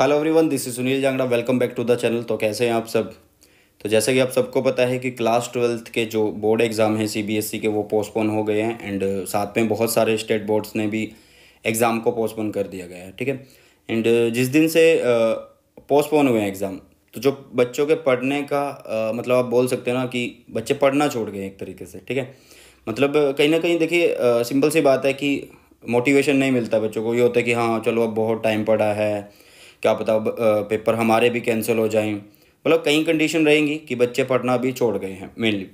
hello everyone this is Sunil Jangra welcome back to the channel तो कैसे हैं आप सब तो जैसा कि आप सबको पता है कि क्लास ट्वेल्थ के जो बोर्ड एग्ज़ाम हैं सीबीएसई e के वो पोस्टपोन हो गए हैं एंड uh, साथ में बहुत सारे स्टेट बोर्ड्स ने भी एग्ज़ाम को पोस्टपोन कर दिया गया है ठीक है एंड uh, जिस दिन से पोस्टपोन uh, हुए हैं एग्ज़ाम तो जो बच्चों के पढ़ने का आ, मतलब आप बोल सकते हो ना कि बच्चे पढ़ना छोड़ गए एक तरीके से ठीक है मतलब कहीं ना कहीं देखिए सिंपल सी बात है कि मोटिवेशन नहीं मिलता बच्चों को ये होता है कि हाँ चलो अब बहुत टाइम पड़ा है क्या पता पेपर हमारे भी कैंसिल हो जाएं मतलब कई कंडीशन रहेंगी कि बच्चे पढ़ना भी छोड़ गए हैं मेनली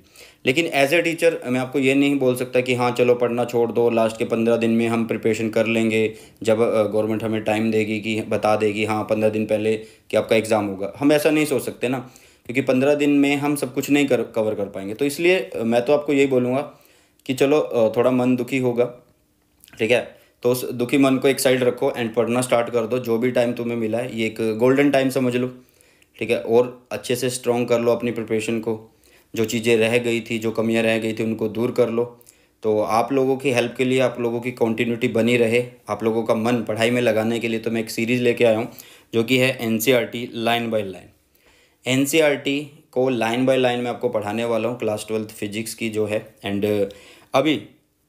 लेकिन एज ए टीचर मैं आपको ये नहीं बोल सकता कि हाँ चलो पढ़ना छोड़ दो लास्ट के पंद्रह दिन में हम प्रिपरेशन कर लेंगे जब गवर्नमेंट हमें टाइम देगी कि बता देगी हाँ पंद्रह दिन पहले कि आपका एग्ज़ाम होगा हम ऐसा नहीं सोच सकते ना क्योंकि पंद्रह दिन में हम सब कुछ नहीं कर कवर कर पाएंगे तो इसलिए मैं तो आपको यही बोलूँगा कि चलो थोड़ा मन दुखी होगा ठीक है तो उस दुखी मन को एक साइड रखो एंड पढ़ना स्टार्ट कर दो जो भी टाइम तुम्हें मिला है ये एक गोल्डन टाइम समझ लो ठीक है और अच्छे से स्ट्रॉन्ग कर लो अपनी प्रिपरेशन को जो चीज़ें रह गई थी जो कमियाँ रह गई थी उनको दूर कर लो तो आप लोगों की हेल्प के लिए आप लोगों की कॉन्टीन्यूटी बनी रहे आप लोगों का मन पढ़ाई में लगाने के लिए तो मैं एक सीरीज़ लेके आया हूँ जो कि है N line by line N को लाइन बाय लाइन में आपको पढ़ाने वाला हूँ क्लास ट्वेल्थ फिजिक्स की जो है एंड अभी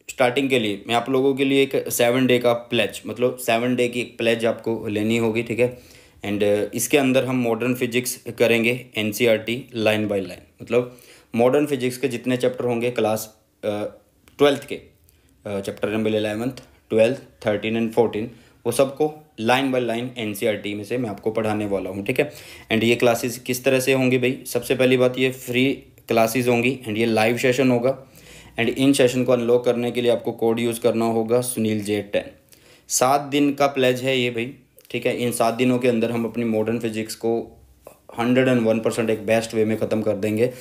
स्टार्टिंग के लिए मैं आप लोगों के लिए एक सेवन डे का प्लेज मतलब सेवन डे की एक प्लेज आपको लेनी होगी ठीक है एंड uh, इसके अंदर हम मॉडर्न फिजिक्स करेंगे एन लाइन बाय लाइन मतलब मॉडर्न फिजिक्स के जितने चैप्टर होंगे क्लास ट्वेल्थ uh, के chapter number eleventh twelfth thirteen and fourteen वो सबको लाइन बाय लाइन एन में से मैं आपको पढ़ाने वाला हूँ ठीक है एंड ये क्लासेस किस तरह से होंगी भाई सबसे पहली बात ये फ्री क्लासेस होंगी एंड ये लाइव सेशन होगा एंड इन सेशन को अनलॉक करने के लिए आपको कोड यूज़ करना होगा सुनील जे टेन सात दिन का प्लेज है ये भाई ठीक है इन सात दिनों के अंदर हम अपनी मॉडर्न फिजिक्स को हंड्रेड एंड वन परसेंट एक बेस्ट वे में ख़त्म कर देंगे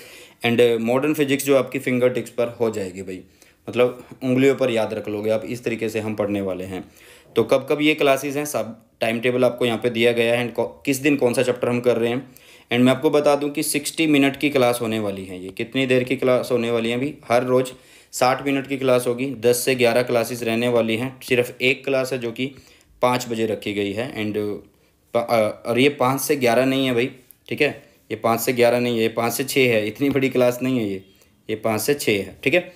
एंड मॉडर्न फिजिक्स जो आपकी फिंगर टिक्स पर हो जाएगी भाई मतलब उंगलियों पर याद रख लोगे आप इस तरीके से हम पढ़ने वाले हैं तो कब कब ये क्लासेस हैं सब टाइम टेबल आपको यहाँ पे दिया गया है एंड किस दिन कौन सा चैप्टर हम कर रहे हैं एंड मैं आपको बता दूं कि सिक्सटी मिनट की क्लास होने वाली है ये कितनी देर की क्लास होने वाली है अभी हर रोज़ साठ मिनट की क्लास होगी दस से ग्यारह क्लासेस रहने वाली हैं सिर्फ एक क्लास है जो कि पाँच बजे रखी गई है एंड और ये पाँच से ग्यारह नहीं है भाई ठीक है ये पाँच से ग्यारह नहीं है ये पाँच से छः है इतनी बड़ी क्लास नहीं है ये ये पाँच से छः है ठीक है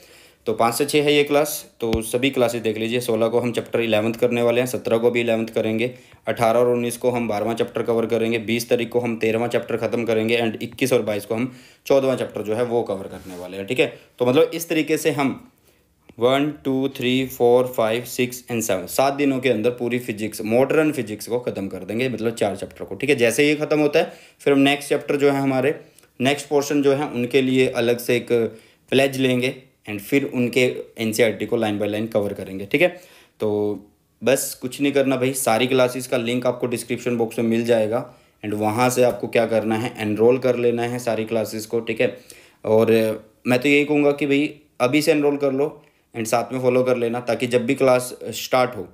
तो पाँच से छः है ये क्लास तो सभी क्लासेस देख लीजिए सोलह को हम चैप्टर इलेवंथ करने वाले हैं सत्रह को भी इलेवंथ करेंगे अठारह और उन्नीस को हम बारहवां चैप्टर कवर करेंगे बीस तारीख को हम तेरहवां चैप्टर खत्म करेंगे एंड इक्कीस और बाईस को हम चौदहवां चैप्टर जो है वो कवर करने वाले हैं ठीक है तो मतलब इस तरीके से हम one two three four five six and seven सात दिनों के अंदर पूरी फिजिक्स मॉडर्न फिजिक्स को ख़त्म कर देंगे मतलब चार चैप्टर को ठीक है जैसे ये ख़त्म होता है फिर हम नेक्स्ट चैप्टर जो है हमारे नेक्स्ट पोर्शन जो है उनके लिए अलग से एक फ्लैज लेंगे एंड फिर उनके एन e को लाइन बाय लाइन कवर करेंगे ठीक है तो बस कुछ नहीं करना भाई सारी क्लासेस का लिंक आपको डिस्क्रिप्शन बॉक्स में मिल जाएगा एंड वहाँ से आपको क्या करना है एनरोल कर लेना है सारी क्लासेस को ठीक है और मैं तो यही कहूँगा कि भाई अभी से एनरोल कर लो एंड साथ में फॉलो कर लेना ताकि जब भी क्लास स्टार्ट हो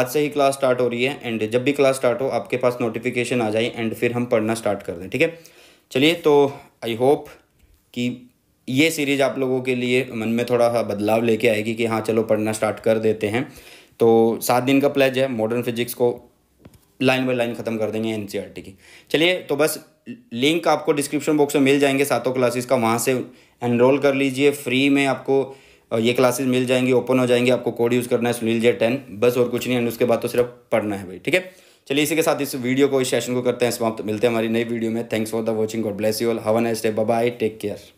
आज से ही क्लास स्टार्ट हो रही है एंड जब भी क्लास स्टार्ट हो आपके पास नोटिफिकेशन आ जाए एंड फिर हम पढ़ना स्टार्ट कर दें ठीक है चलिए तो आई होप कि ये सीरीज़ आप लोगों के लिए मन में थोड़ा सा बदलाव लेके आएगी कि हाँ चलो पढ़ना स्टार्ट कर देते हैं तो सात दिन का प्लेज है मॉडर्न फिजिक्स को लाइन बाई लाइन ख़त्म कर देंगे एन e की चलिए तो बस लिंक आपको डिस्क्रिप्शन बॉक्स में मिल जाएंगे सातों क्लासेस का वहाँ से एनरोल कर लीजिए फ्री में आपको ये क्लासेस मिल जाएंगी ओपन हो जाएंगे आपको कोड यूज़ करना है सुनील जे टेन बस और कुछ नहीं है उसके बाद तो सिर्फ पढ़ना है भाई ठीक है चलिए इसी के साथ इस वीडियो को इस सेशन को करते हैं समाप्त मिलते हैं हमारी नई वीडियो में thanks for the watching God bless you all have a nice day bye take care